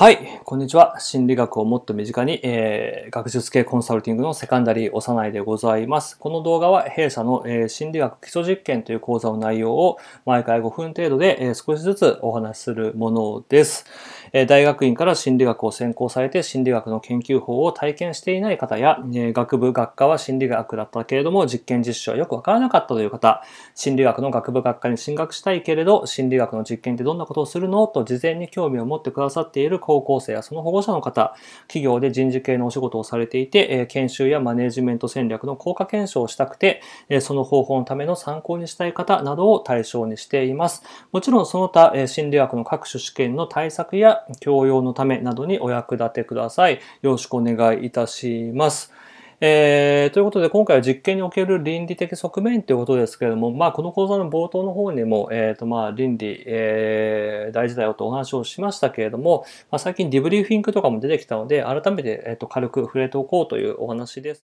はい、こんにちは。心理学をもっと身近に、えー、学術系コンサルティングのセカンダリー幼いでございます。この動画は弊社の、えー、心理学基礎実験という講座の内容を毎回5分程度で、えー、少しずつお話しするものです。大学院から心理学を専攻されて心理学の研究法を体験していない方や、学部学科は心理学だったけれども実験実習はよくわからなかったという方、心理学の学部学科に進学したいけれど、心理学の実験ってどんなことをするのと事前に興味を持ってくださっている高校生やその保護者の方、企業で人事系のお仕事をされていて、研修やマネジメント戦略の効果検証をしたくて、その方法のための参考にしたい方などを対象にしています。もちろんその他、心理学の各種試験の対策や教養のためなどにお役立てください。よろしくお願いいたします。えー、ということで、今回は実験における倫理的側面ということですけれども、まあ、この講座の冒頭の方にも、えっ、ー、と、まあ、倫理、えー、大事だよとお話をしましたけれども、まあ、最近ディブリーフィングとかも出てきたので、改めて、えっ、ー、と、軽く触れておこうというお話です。